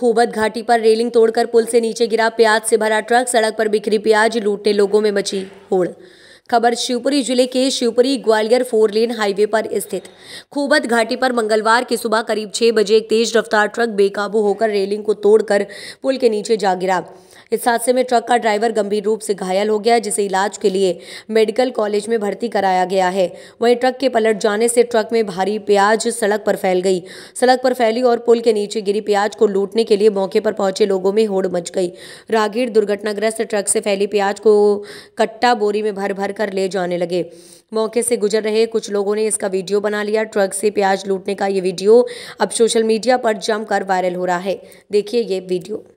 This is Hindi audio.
खूबत घाटी पर रेलिंग तोड़कर पुल से नीचे गिरा प्याज से भरा ट्रक सड़क पर बिखरी प्याज लूटने लोगों में मची होड़ खबर शिवपुरी जिले के Shivpuri Gwalior four lane highway पर स्थित खूबत घाटी पर मंगलवार की सुबह करीब छह बजे एक तेज रफ्तार ट्रक बेकाबू होकर रेलिंग को तोड़कर पुल के नीचे जा गिरा इस हादसे में ट्रक का ड्राइवर गंभीर रूप से घायल हो गया जिसे इलाज के लिए मेडिकल कॉलेज में भर्ती कराया गया है वहीं ट्रक के पलट जाने से ट्रक में भारी प्याज सड़क पर फैल गई सड़क पर फैली और पुल के नीचे गिरी प्याज को लूटने के लिए मौके पर पहुंचे लोगों में होड़ मच गई रागीर दुर्घटनाग्रस्त ट्रक से फैली प्याज को कट्टा बोरी में भर भर कर ले जाने लगे मौके से गुजर रहे कुछ लोगों ने इसका वीडियो बना लिया ट्रक से प्याज लूटने का ये वीडियो अब सोशल मीडिया पर जमकर वायरल हो रहा है देखिए ये वीडियो